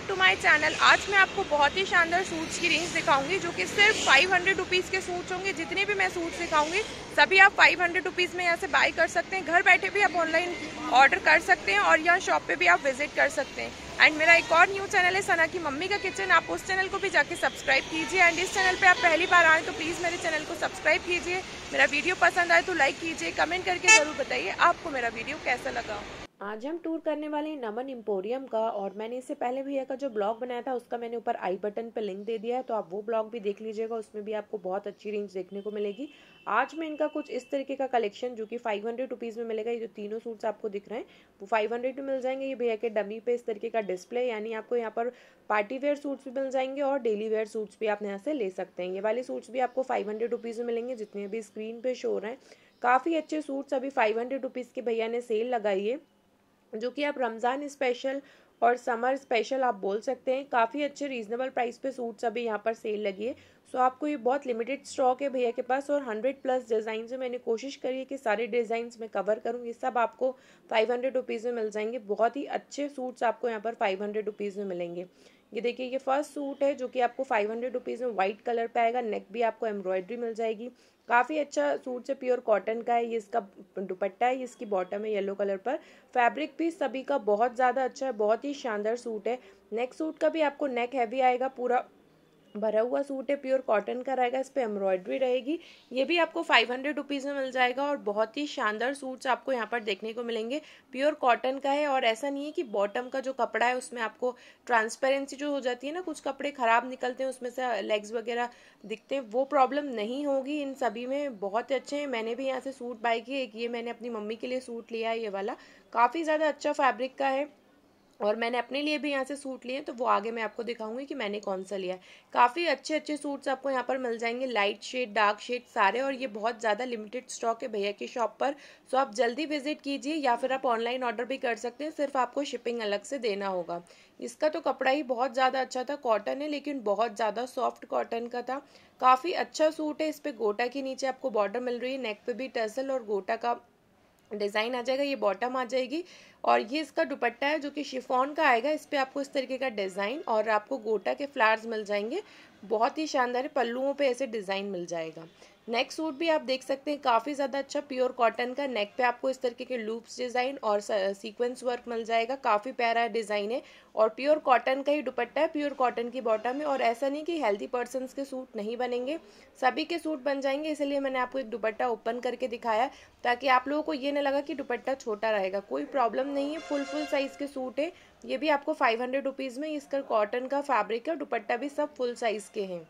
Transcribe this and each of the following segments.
back to my channel आज मैं आपको बहुत ही शानदार सूट्स की रेंज दिखाऊंगी जो कि सिर्फ फाइव हंड्रेड रुपीज़ के सूट्स होंगे जितने भी मैं सूट्स दिखाऊंगी सभी आप फाइव हंड्रेड रुपीज़ में यहाँ से बाई कर सकते हैं घर बैठे भी आप ऑनलाइन ऑर्डर कर सकते हैं और यहाँ शॉप पे भी आप विजिट कर सकते हैं एंड मेरा एक और न्यू चैनल है सना की मम्मी का किचन आप उस चैनल को भी जाके सब्सक्राइब कीजिए एंड इस चैनल पे आप पहली बार आए तो प्लीज़ मेरे चैनल को सब्सक्राइब कीजिए मेरा वीडियो पसंद आए तो लाइक कीजिए कमेंट करके ज़रूर बताइए आपको मेरा वीडियो कैसा लगा आज हम टूर करने वाले हैं नमन एम्पोरियम का और मैंने इससे पहले भैया का जो ब्लॉग बनाया था उसका मैंने ऊपर आई बटन पर लिंक दे दिया है तो आप वो ब्लॉग भी देख लीजिएगा उसमें भी आपको बहुत अच्छी रेंज देखने को मिलेगी आज मैं इनका कुछ इस तरीके का कलेक्शन जो कि फाइव हंड्रेड रुपीज़ में मिलेगा ये जो तीनों सूट्स आपको दिख रहे हैं वो फाइव हंड्रेड में मिल जाएंगे ये भैया के डमी पे इस तरीके का डिस्प्ले यानी आपको यहाँ पर पार्टी वेयर सूट्स भी मिल जाएंगे और डेली वेयर सूट्स भी आप यहाँ से ले सकते हैं ये वाले सूट्स भी आपको फाइव हंड्रेड रुपीज़ में मिलेंगे जितने भी स्क्रीन पर शो हो रहे हैं काफ़ी अच्छे सूट्स अभी फाइव हंड्रेड रुपीज़ के भैया ने सेल लगाई है जो कि आप रमज़ान स्पेशल और समर स्पेशल आप बोल सकते हैं काफ़ी अच्छे रीजनेबल प्राइस पे सूट्स अभी यहाँ पर सेल लगी है सो so, आपको ये बहुत लिमिटेड स्टॉक है भैया के पास और हंड्रेड प्लस डिज़ाइन है मैंने कोशिश करी है कि सारे डिज़ाइंस मैं कवर करूँ ये सब आपको फाइव हंड्रेड रुपीज़ में मिल जाएंगे बहुत ही अच्छे सूट्स आपको यहाँ पर फाइव हंड्रेड रुपीज़ में मिलेंगे ये देखिए ये फर्स्ट सूट है जो कि आपको फाइव हंड्रेड रुपीज़ में वाइट कलर पर आएगा नेक भी आपको एम्ब्रॉयडरी मिल जाएगी काफ़ी अच्छा सूट से प्योर कॉटन का है ये इसका दुपट्टा है इसकी बॉटम है येलो कलर पर फैब्रिक भी सभी का बहुत ज़्यादा अच्छा है बहुत ही शानदार सूट है नेक सूट का भी आपको नेक हैवी आएगा पूरा भरा हुआ सूट है प्योर कॉटन का रहेगा इस पर एम्ब्रॉयडरी रहेगी ये भी आपको फाइव हंड्रेड रुपीज़ में मिल जाएगा और बहुत ही शानदार सूट्स आपको यहाँ पर देखने को मिलेंगे प्योर कॉटन का है और ऐसा नहीं है कि बॉटम का जो कपड़ा है उसमें आपको ट्रांसपेरेंसी जो हो जाती है ना कुछ कपड़े ख़राब निकलते हैं उसमें से लेग्स वगैरह दिखते हैं वो प्रॉब्लम नहीं होगी इन सभी में बहुत अच्छे हैं मैंने भी यहाँ से सूट बाई किए एक ये मैंने अपनी मम्मी के लिए सूट लिया है ये वाला काफ़ी ज़्यादा अच्छा फैब्रिक का है और मैंने अपने लिए भी यहाँ से सूट लिए तो वो आगे मैं आपको दिखाऊंगी कि मैंने कौन सा लिया है काफ़ी अच्छे अच्छे सूट्स आपको यहाँ पर मिल जाएंगे लाइट शेड डार्क शेड सारे और ये बहुत ज़्यादा लिमिटेड स्टॉक है भैया की शॉप पर सो तो आप जल्दी विजिट कीजिए या फिर आप ऑनलाइन ऑर्डर भी कर सकते हैं सिर्फ आपको शिपिंग अलग से देना होगा इसका तो कपड़ा ही बहुत ज़्यादा अच्छा था कॉटन है लेकिन बहुत ज़्यादा सॉफ्ट कॉटन का था काफ़ी अच्छा सूट है इस पर गोटा के नीचे आपको बॉर्डर मिल रही है नेक पे भी टसल और गोटा का डिज़ाइन आ जाएगा ये बॉटम आ जाएगी और ये इसका दुपट्टा है जो कि शिफॉन का आएगा इस पर आपको इस तरीके का डिज़ाइन और आपको गोटा के फ्लावर्स मिल जाएंगे बहुत ही शानदार है पल्लुओं पे ऐसे डिज़ाइन मिल जाएगा नेक सूट भी आप देख सकते हैं काफ़ी ज़्यादा अच्छा प्योर कॉटन का नेक पे आपको इस तरीके के लूप्स डिज़ाइन और सीक्वेंस वर्क मिल जाएगा काफ़ी प्यारा डिज़ाइन है और प्योर कॉटन का ही दुपट्टा है प्योर कॉटन की बॉटम है और ऐसा नहीं कि हेल्दी पर्सन के सूट नहीं बनेंगे सभी के सूट बन जाएंगे इसलिए मैंने आपको एक दुपट्टा ओपन करके दिखाया ताकि आप लोगों को ये ना लगा कि दुपट्टा छोटा रहेगा कोई प्रॉब्लम नहीं है फुल फुल साइज़ के सूट है ये भी आपको फाइव हंड्रेड रुपीज़ में इसका कॉटन का फैब्रिक है और दुपट्टा भी सब फुल साइज़ के हैं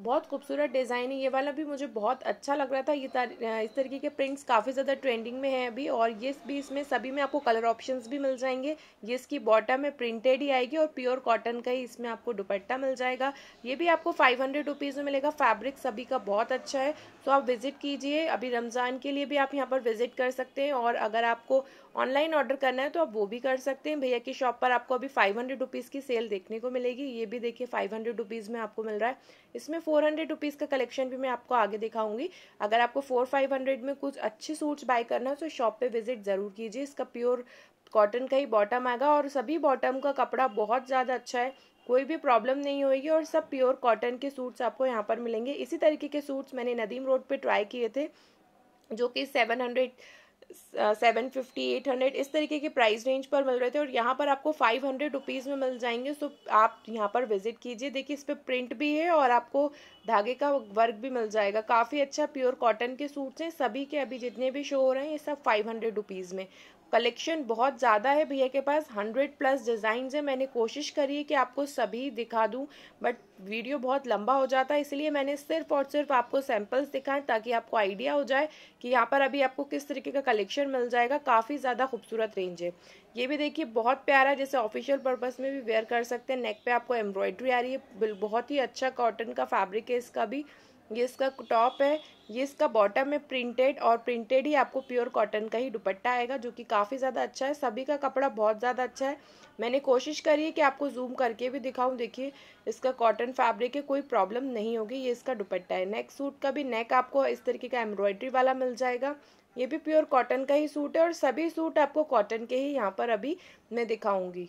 बहुत खूबसूरत डिज़ाइन है ये वाला भी मुझे बहुत अच्छा लग रहा था ये इस तरीके के प्रिंट्स काफ़ी ज़्यादा ट्रेंडिंग में है अभी और ये भी इसमें सभी में आपको कलर ऑप्शंस भी मिल जाएंगे ये इसकी बॉटम में प्रिंटेड ही आएगी और प्योर कॉटन का ही इसमें आपको दुपट्टा मिल जाएगा ये भी आपको फाइव हंड्रेड रुपीज़ में मिलेगा फैब्रिक सभी का बहुत अच्छा है तो आप विज़िट कीजिए अभी रमज़ान के लिए भी आप यहाँ पर विज़िट कर सकते हैं और अगर आपको ऑनलाइन ऑर्डर करना है तो आप वो भी कर सकते हैं भैया की शॉप पर आपको अभी फाइव हंड्रेड रुपीज़ की सेल देखने को मिलेगी ये भी देखिए फाइव हंड्रेड रुपीज़ में आपको मिल रहा है इसमें फोर हंड्रेड रुपीज़ का कलेक्शन भी मैं आपको आगे दिखाऊंगी अगर आपको फोर फाइव हंड्रेड में कुछ अच्छे सूट्स बाय करना है तो शॉप पर विजिट ज़रूर कीजिए इसका प्योर कॉटन का ही बॉटम आएगा और सभी बॉटम का कपड़ा बहुत ज़्यादा अच्छा है कोई भी प्रॉब्लम नहीं होगी और सब प्योर कॉटन के सूट्स आपको यहाँ पर मिलेंगे इसी तरीके के सूट्स मैंने नदीम रोड पे ट्राई किए थे जो कि seven hundred seven fifty eight hundred इस तरीके के प्राइस रेंज पर मिल रहे थे और यहाँ पर आपको फाइव हंड्रेड रुपीज़ में मिल जाएंगे सो आप यहाँ पर विजिट कीजिए देखिए इस पर प्रिंट भी है और आपको धागे का वर्क भी मिल जाएगा काफ़ी अच्छा प्योर कॉटन के सूट्स हैं सभी के अभी जितने भी शो हो रहे हैं ये सब फाइव हंड्रेड रुपीज़ में कलेक्शन बहुत ज़्यादा है भैया के पास हंड्रेड प्लस डिज़ाइन है मैंने कोशिश करी है कि आपको सभी दिखा दूँ बट वीडियो बहुत लंबा हो जाता है इसलिए मैंने सिर्फ और सिर्फ आपको सैम्पल्स दिखाएं ताकि आपको आइडिया हो जाए कि यहाँ पर अभी आपको किस तरीके का कलेक्शन कलेक्शन मिल जाएगा काफ़ी ज़्यादा खूबसूरत रेंज है ये भी देखिए बहुत प्यारा है जैसे ऑफिशियल पर्पज़ में भी वेयर कर सकते हैं नेक पे आपको एम्ब्रॉयड्री आ रही है बहुत ही अच्छा कॉटन का फैब्रिक है इसका भी ये इसका टॉप है ये इसका बॉटम है प्रिंटेड और प्रिंटेड ही आपको प्योर कॉटन का ही दुपट्टा आएगा जो कि काफ़ी ज़्यादा अच्छा है सभी का कपड़ा बहुत ज़्यादा अच्छा है मैंने कोशिश करी है कि आपको जूम करके भी दिखाऊं देखिए इसका कॉटन फैब्रिक है कोई प्रॉब्लम नहीं होगी ये इसका दुपट्टा है नेक सूट का भी नेक आपको इस तरीके का एम्ब्रॉयड्री वाला मिल जाएगा ये भी प्योर कॉटन का ही सूट है और सभी सूट आपको कॉटन के ही यहाँ पर अभी मैं दिखाऊंगी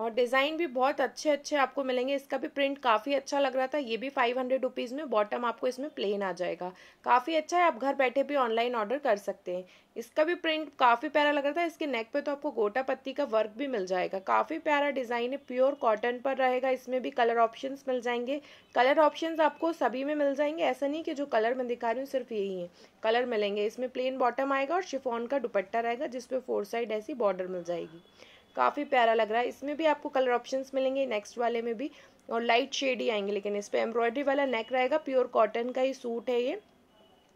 और डिज़ाइन भी बहुत अच्छे अच्छे आपको मिलेंगे इसका भी प्रिंट काफ़ी अच्छा लग रहा था ये भी फाइव हंड्रेड रुपीज़ में बॉटम आपको इसमें प्लेन आ जाएगा काफ़ी अच्छा है आप घर बैठे भी ऑनलाइन ऑर्डर कर सकते हैं इसका भी प्रिंट काफ़ी प्यारा लग रहा था इसके नेक पे तो आपको गोटा पत्ती का वर्क भी मिल जाएगा काफ़ी प्यारा डिज़ाइन है प्योर कॉटन पर रहेगा इसमें भी कलर ऑप्शन मिल जाएंगे कलर ऑप्शन आपको सभी में मिल जाएंगे ऐसा नहीं कि जो कलर मैं दिखा रही हूँ सिर्फ यही है कलर मिलेंगे इसमें प्लेन बॉटम आएगा और शिफोन का दुपट्टा रहेगा जिसपे फोर साइड ऐसी बॉर्डर मिल जाएगी काफ़ी प्यारा लग रहा है इसमें भी आपको कलर ऑप्शंस मिलेंगे नेक्स्ट वाले में भी और लाइट शेड ही आएंगे लेकिन इस पर एम्ब्रॉयडरी वाला नेक रहेगा प्योर कॉटन का ही सूट है ये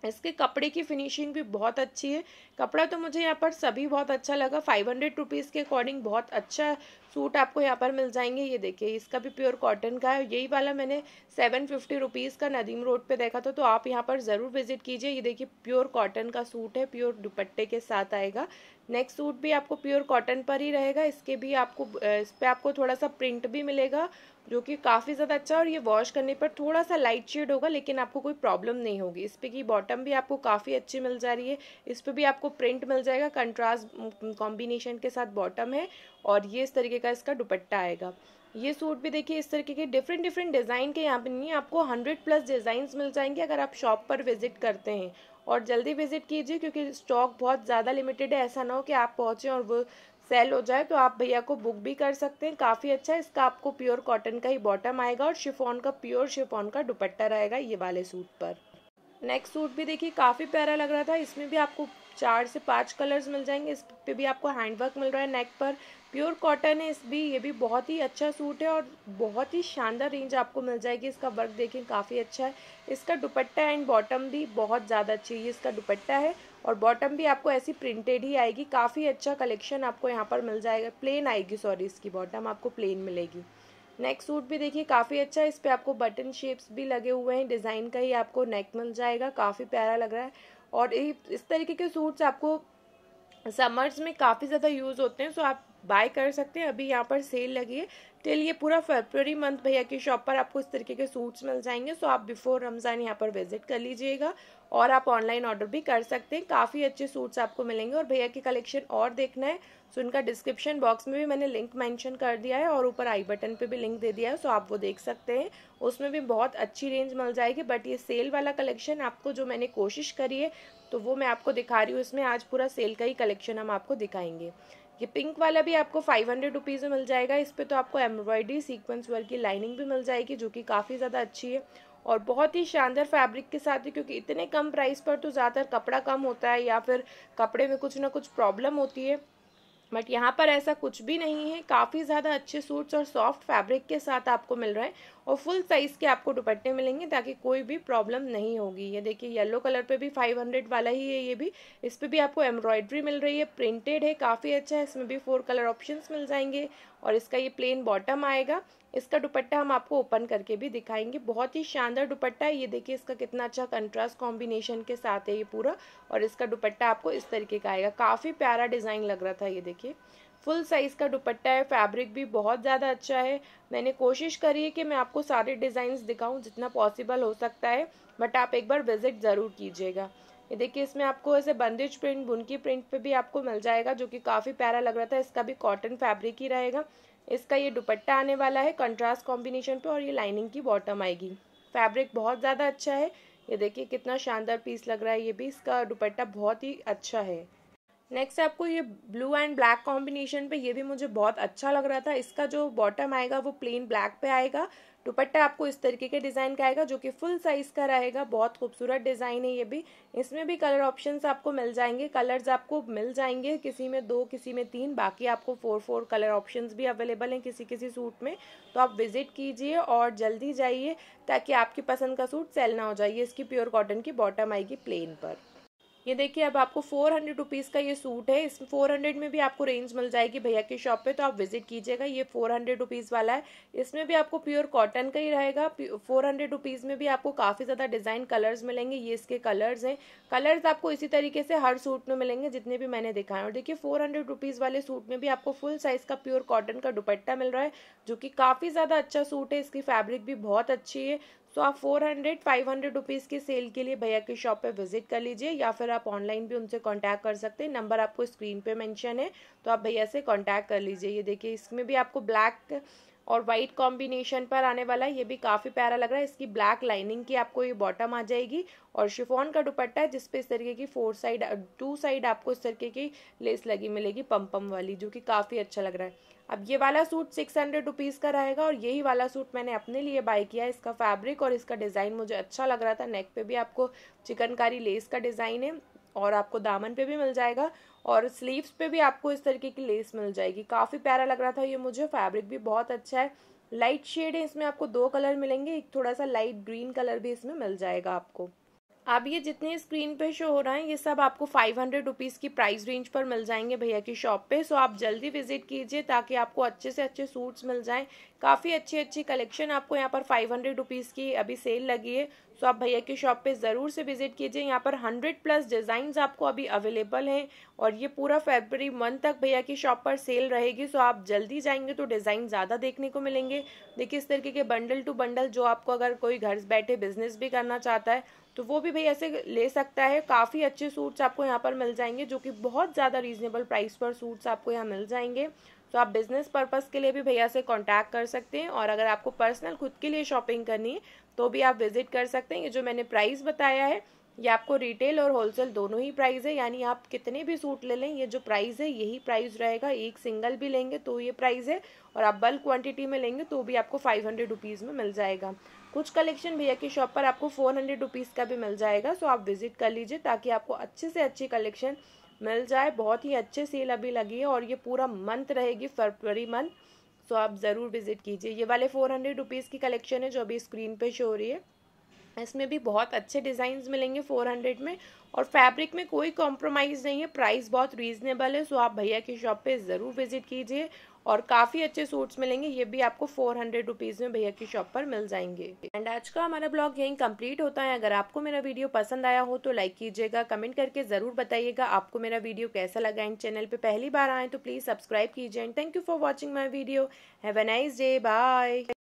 इसके कपड़े की फिनिशिंग भी बहुत अच्छी है कपड़ा तो मुझे यहाँ पर सभी बहुत अच्छा लगा फाइव हंड्रेड रुपीज़ के अकॉर्डिंग बहुत अच्छा सूट आपको यहाँ पर मिल जाएंगे ये देखिए इसका भी प्योर कॉटन का है यही वाला मैंने सेवन फिफ्टी रुपीज़ का नदीम रोड पे देखा था तो आप यहाँ पर ज़रूर विजिट कीजिए ये देखिए प्योर कॉटन का सूट है प्योर दुपट्टे के साथ आएगा नेक्स्ट सूट भी आपको प्योर कॉटन पर ही रहेगा इसके भी आपको इस पर आपको थोड़ा सा प्रिंट भी मिलेगा जो कि काफ़ी ज़्यादा अच्छा और ये वॉश करने पर थोड़ा सा लाइट शेड होगा लेकिन आपको कोई प्रॉब्लम नहीं होगी इस पर की बॉटम भी आपको काफ़ी अच्छी मिल जा रही है इस पर भी आपको प्रिंट मिल जाएगा कंट्रास्ट कॉम्बिनेशन के साथ बॉटम है और ये इस तरीके का इसका दुपट्टा आएगा ये सूट भी देखिए इस तरीके के डिफरेंट डिफरेंट डिज़ाइन के यहाँ पे नहीं आपको हंड्रेड प्लस डिज़ाइंस मिल जाएंगे अगर आप शॉप पर विजिट करते हैं और जल्दी विजिट कीजिए क्योंकि स्टॉक बहुत ज़्यादा लिमिटेड है ऐसा ना हो कि आप पहुँचें और वो सेल हो जाए तो आप भैया को बुक भी कर सकते हैं काफ़ी अच्छा है इसका आपको प्योर कॉटन का ही बॉटम आएगा और शिफॉन का प्योर शिफॉन का दुपट्टा रहेगा ये वाले सूट पर नेक्स्ट सूट भी देखिए काफ़ी प्यारा लग रहा था इसमें भी आपको चार से पांच कलर्स मिल जाएंगे इस पे भी आपको हैंड वर्क मिल रहा है नेक पर प्योर कॉटन है इस भी ये भी बहुत ही अच्छा सूट है और बहुत ही शानदार रेंज आपको मिल जाएगी इसका वर्क देखें काफ़ी अच्छा है इसका दुपट्टा एंड बॉटम भी बहुत ज़्यादा अच्छी है इसका दुपट्टा है और बॉटम भी आपको ऐसी प्रिंटेड ही आएगी काफ़ी अच्छा कलेक्शन आपको यहाँ पर मिल जाएगा प्लेन आएगी सॉरी इसकी बॉटम आपको प्लेन मिलेगी नेक सूट भी देखिए काफ़ी अच्छा है इस पर आपको बटन शेप्स भी लगे हुए हैं डिज़ाइन का ही आपको नेक मिल जाएगा काफ़ी प्यारा लग रहा है और इस तरीके के सूट्स आपको समर्स में काफ़ी ज़्यादा यूज़ होते हैं सो आप बाय कर सकते हैं अभी यहाँ पर सेल लगी है टिल ये पूरा फेबररी मंथ भैया की शॉप पर आपको इस तरीके के सूट्स मिल जाएंगे सो आप बिफोर रमज़ान यहाँ पर विजिट कर लीजिएगा और आप ऑनलाइन ऑर्डर भी कर सकते हैं काफ़ी अच्छे सूट्स आपको मिलेंगे और भैया की कलेक्शन और देखना है सो इनका डिस्क्रिप्शन बॉक्स में भी मैंने लिंक मैंशन कर दिया है और ऊपर आई बटन पर भी लिंक दे दिया है सो आप वो देख सकते हैं उसमें भी बहुत अच्छी रेंज मिल जाएगी बट ये सेल वाला कलेक्शन आपको जो मैंने कोशिश करी है तो वो मैं आपको दिखा रही हूँ इसमें आज पूरा सेल का ही कलेक्शन हम आपको दिखाएंगे ये पिंक वाला भी आपको फाइव हंड्रेड रुपीज़ में मिल जाएगा इस पर तो आपको एम्ब्रॉयडरी सीक्वेंस वर्क की लाइनिंग भी मिल जाएगी जो कि काफ़ी ज़्यादा अच्छी है और बहुत ही शानदार फैब्रिक के साथ है क्योंकि इतने कम प्राइस पर तो ज़्यादातर कपड़ा कम होता है या फिर कपड़े में कुछ ना कुछ प्रॉब्लम होती है बट यहाँ पर ऐसा कुछ भी नहीं है काफ़ी ज़्यादा अच्छे सूट्स और सॉफ्ट फैब्रिक के साथ आपको मिल रहा है और फुल साइज़ के आपको दुपट्टे मिलेंगे ताकि कोई भी प्रॉब्लम नहीं होगी ये देखिए येलो कलर पे भी 500 वाला ही है ये भी इस पर भी आपको एम्ब्रॉयड्री मिल रही है प्रिंटेड है काफ़ी अच्छा है इसमें भी फोर कलर ऑप्शन मिल जाएंगे और इसका ये प्लेन बॉटम आएगा इसका दुपट्टा हम आपको ओपन करके भी दिखाएंगे बहुत ही शानदार दुपट्टा है ये देखिए इसका कितना अच्छा कंट्रास्ट कॉम्बिनेशन के साथ है ये पूरा और इसका दुपट्टा आपको इस तरीके का आएगा काफ़ी प्यारा डिज़ाइन लग रहा था ये देखिए फुल साइज़ का दुपट्टा है फैब्रिक भी बहुत ज़्यादा अच्छा है मैंने कोशिश करी है कि मैं आपको सारे डिज़ाइंस दिखाऊं जितना पॉसिबल हो सकता है बट आप एक बार विज़िट ज़रूर कीजिएगा ये देखिए इसमें आपको ऐसे बंदिज प्रिंट बुनकी प्रिंट पे भी आपको मिल जाएगा जो कि काफ़ी प्यारा लग रहा था इसका भी कॉटन फैब्रिक ही रहेगा इसका ये दुपट्टा आने वाला है कंट्रास्ट कॉम्बिनेशन पे और ये लाइनिंग की बॉटम आएगी फैब्रिक बहुत ज़्यादा अच्छा है ये देखिए कितना शानदार पीस लग रहा है ये भी इसका दुपट्टा बहुत ही अच्छा है नेक्स्ट है आपको ये ब्लू एंड ब्लैक कॉम्बिनेशन पे ये भी मुझे बहुत अच्छा लग रहा था इसका जो बॉटम आएगा वो प्लेन ब्लैक पे आएगा दुपट्टा आपको इस तरीके के डिज़ाइन का आएगा जो कि फुल साइज का रहेगा बहुत खूबसूरत डिज़ाइन है ये भी इसमें भी कलर ऑप्शंस आपको मिल जाएंगे कलर्स आपको मिल जाएंगे किसी में दो किसी में तीन बाकी आपको फोर फोर कलर ऑप्शंस भी अवेलेबल हैं किसी किसी सूट में तो आप विजिट कीजिए और जल्दी जाइए ताकि आपकी पसंद का सूट सेल ना हो जाइए इसकी प्योर कॉटन की बॉटम आएगी प्लेन पर ये देखिए अब आपको फोर हंड्रेड रुपीज़ का ये सूट है इसमें फोर हंड्रेड में भी आपको रेंज मिल जाएगी भैया की शॉप पे तो आप विजिट कीजिएगा ये फोर हंड्रेड रुपीज़ वाला है इसमें भी आपको प्योर कॉटन का ही रहेगा फोर हंड्रेड रुपीज़ में भी आपको काफ़ी ज़्यादा डिज़ाइन कलर्स मिलेंगे ये इसके कलर्स हैं कलर्स आपको इसी तरीके से हर सूट में मिलेंगे जितने भी मैंने दिखाए और देखिए फोर हंड्रेड रुपीज़ वाले सूट में भी आपको फुल साइज़ का प्योर कॉटन का दुपट्टा मिल रहा है जो कि काफ़ी ज़्यादा अच्छा सूट है इसकी फैब्रिक भी बहुत अच्छी है सो तो आप four hundred five hundred rupees के सेल के लिए भैया की शॉप पे विजिट कर लीजिए या फिर आप ऑनलाइन भी उनसे कांटेक्ट कर सकते हैं नंबर आपको स्क्रीन पे मेंशन है तो आप भैया से कांटेक्ट कर लीजिए ये देखिए इसमें भी आपको ब्लैक और वाइट कॉम्बिनेशन पर आने वाला है ये भी काफ़ी प्यारा लग रहा है इसकी ब्लैक लाइनिंग की आपको ये बॉटम आ जाएगी और शिफोन का दुपट्टा है जिसपे इस तरीके की फोर साइड टू साइड आपको इस तरीके की लेस लगी मिलेगी पम्पम वाली जो कि काफ़ी अच्छा लग रहा है अब ये वाला सूट सिक्स हंड्रेड रुपीज़ का रहेगा और यही वाला सूट मैंने अपने लिए बाय किया है इसका फैब्रिक और इसका डिज़ाइन मुझे अच्छा लग रहा था नेक पे भी आपको चिकनकारी लेस का डिज़ाइन है और आपको दामन पे भी मिल जाएगा और स्लीव्स पे भी आपको इस तरीके की लेस मिल जाएगी काफ़ी प्यारा लग रहा था ये मुझे फैब्रिक भी बहुत अच्छा है लाइट शेड है इसमें आपको दो कलर मिलेंगे एक थोड़ा सा लाइट ग्रीन कलर भी इसमें मिल जाएगा आपको अब ये जितने स्क्रीन पे शो हो रहा है ये सब आपको फाइव हंड्रेड रुपीज़ की प्राइस रेंज पर मिल जाएंगे भैया की शॉप पे सो आप जल्दी विजिट कीजिए ताकि आपको अच्छे से अच्छे सूट्स मिल जाएं काफ़ी अच्छी अच्छी कलेक्शन आपको यहाँ पर फाइव हंड्रेड रुपीज़ की अभी सेल लगी है सो आप भैया की शॉप पे ज़रूर से विजिट कीजिए यहाँ पर हंड्रेड प्लस डिज़ाइन आपको अभी अवेलेबल हैं और ये पूरा फेबररी मंथ तक भैया की शॉप पर सेल रहेगी सो आप जल्दी जाएंगे तो डिज़ाइन ज़्यादा देखने को मिलेंगे देखिए इस तरीके के बंडल टू बंडल जो आपको अगर कोई घर बैठे बिजनेस भी करना चाहता है तो वो भी भाई ऐसे ले सकता है काफ़ी अच्छे सूट्स आपको यहाँ पर मिल जाएंगे जो कि बहुत ज़्यादा रीजनेबल प्राइस पर सूट्स आपको यहाँ मिल जाएंगे तो आप बिज़नेस पर्पज़ के लिए भी भैया से कांटेक्ट कर सकते हैं और अगर आपको पर्सनल खुद के लिए शॉपिंग करनी है तो भी आप विज़िट कर सकते हैं ये जो मैंने प्राइस बताया है ये आपको रिटेल और होलसेल दोनों ही प्राइस है यानी आप कितने भी सूट ले लें ये जो प्राइस है यही प्राइस रहेगा एक सिंगल भी लेंगे तो ये प्राइस है और आप बल्क क्वांटिटी में लेंगे तो भी आपको फाइव हंड्रेड रुपीज़ में मिल जाएगा कुछ कलेक्शन भैया की शॉप पर आपको फोर हंड्रेड रुपीज़ का भी मिल जाएगा सो आप विजिट कर लीजिए ताकि आपको अच्छे से अच्छी कलेक्शन मिल जाए बहुत ही अच्छे सेल अभी लगी है और ये पूरा मंथ रहेगी फरवरी मंथ सो आप ज़रूर विजिट कीजिए ये वाले फोर हंड्रेड रुपीज़ की कलेक्शन है जो अभी स्क्रीन पर शो हो रही है इसमें भी बहुत अच्छे डिज़ाइन मिलेंगे फोर हंड्रेड में और फैब्रिक में कोई कॉम्प्रोमाइज़ नहीं है प्राइस बहुत रीजनेबल है सो आप भैया की शॉप पे ज़रूर विजिट कीजिए और काफ़ी अच्छे सूट्स मिलेंगे ये भी आपको फोर हंड्रेड रुपीज़ में भैया की शॉप पर मिल जाएंगे एंड आज का हमारा ब्लॉग यहीं कंप्लीट होता है अगर आपको मेरा वीडियो पसंद आया हो तो लाइक कीजिएगा कमेंट करके ज़रूर बताइएगा आपको मेरा वीडियो कैसा लगा एंड चैनल पर पहली बार आए तो प्लीज़ सब्सक्राइब कीजिए and thank you for watching my video have a nice day bye